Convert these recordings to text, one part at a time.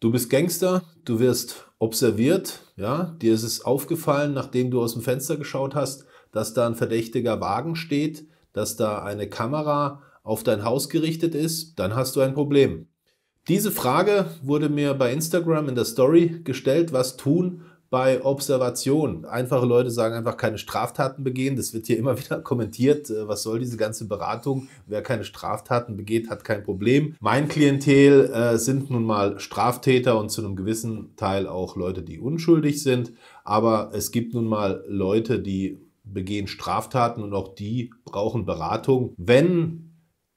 Du bist Gangster, du wirst observiert, ja, dir ist es aufgefallen, nachdem du aus dem Fenster geschaut hast, dass da ein verdächtiger Wagen steht, dass da eine Kamera auf dein Haus gerichtet ist, dann hast du ein Problem. Diese Frage wurde mir bei Instagram in der Story gestellt, was tun, bei Observation. Einfache Leute sagen einfach keine Straftaten begehen. Das wird hier immer wieder kommentiert. Äh, was soll diese ganze Beratung? Wer keine Straftaten begeht, hat kein Problem. Mein Klientel äh, sind nun mal Straftäter und zu einem gewissen Teil auch Leute, die unschuldig sind. Aber es gibt nun mal Leute, die begehen Straftaten und auch die brauchen Beratung. Wenn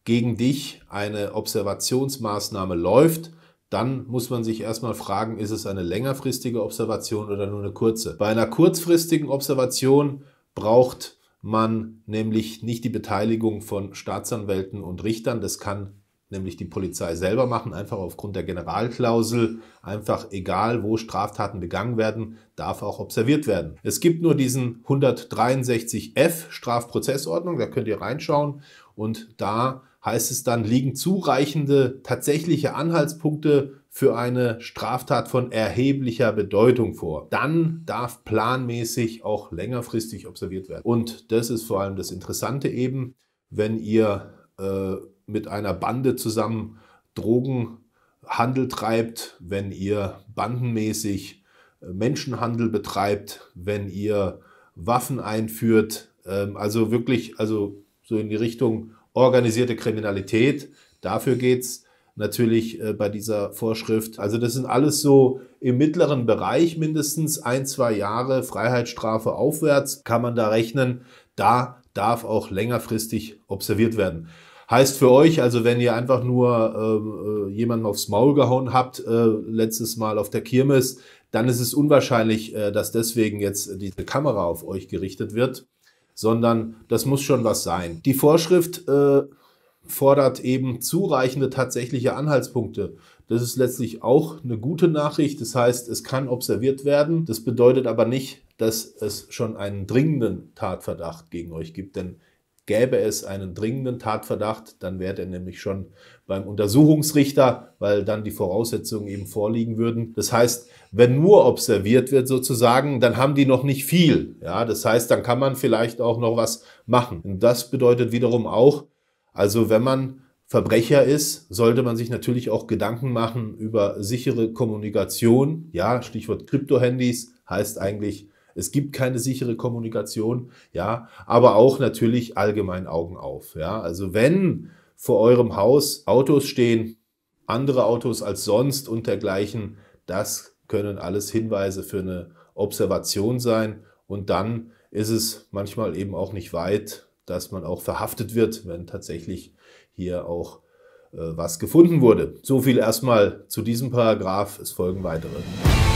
gegen dich eine Observationsmaßnahme läuft, dann muss man sich erstmal fragen, ist es eine längerfristige Observation oder nur eine kurze. Bei einer kurzfristigen Observation braucht man nämlich nicht die Beteiligung von Staatsanwälten und Richtern. Das kann nämlich die Polizei selber machen, einfach aufgrund der Generalklausel, einfach egal, wo Straftaten begangen werden, darf auch observiert werden. Es gibt nur diesen 163f Strafprozessordnung, da könnt ihr reinschauen und da heißt es dann, liegen zureichende tatsächliche Anhaltspunkte für eine Straftat von erheblicher Bedeutung vor. Dann darf planmäßig auch längerfristig observiert werden. Und das ist vor allem das Interessante eben, wenn ihr äh, mit einer Bande zusammen Drogenhandel treibt, wenn ihr bandenmäßig äh, Menschenhandel betreibt, wenn ihr Waffen einführt, ähm, also wirklich, also so in die Richtung organisierte Kriminalität. Dafür geht es natürlich äh, bei dieser Vorschrift. Also das sind alles so im mittleren Bereich mindestens ein, zwei Jahre Freiheitsstrafe aufwärts kann man da rechnen. Da darf auch längerfristig observiert werden. Heißt für euch, also wenn ihr einfach nur ähm, äh, jemanden aufs Maul gehauen habt, äh, letztes Mal auf der Kirmes, dann ist es unwahrscheinlich, äh, dass deswegen jetzt diese Kamera auf euch gerichtet wird, sondern das muss schon was sein. Die Vorschrift äh, fordert eben zureichende tatsächliche Anhaltspunkte. Das ist letztlich auch eine gute Nachricht. Das heißt, es kann observiert werden. Das bedeutet aber nicht, dass es schon einen dringenden Tatverdacht gegen euch gibt, denn Gäbe es einen dringenden Tatverdacht, dann wäre er nämlich schon beim Untersuchungsrichter, weil dann die Voraussetzungen eben vorliegen würden. Das heißt, wenn nur observiert wird sozusagen, dann haben die noch nicht viel. Ja, das heißt, dann kann man vielleicht auch noch was machen. Und das bedeutet wiederum auch, also wenn man Verbrecher ist, sollte man sich natürlich auch Gedanken machen über sichere Kommunikation. Ja, Stichwort Kryptohandys heißt eigentlich es gibt keine sichere Kommunikation, ja, aber auch natürlich allgemein Augen auf, ja. Also wenn vor eurem Haus Autos stehen, andere Autos als sonst und dergleichen, das können alles Hinweise für eine Observation sein und dann ist es manchmal eben auch nicht weit, dass man auch verhaftet wird, wenn tatsächlich hier auch äh, was gefunden wurde. So viel erstmal zu diesem Paragraph. Es folgen weitere.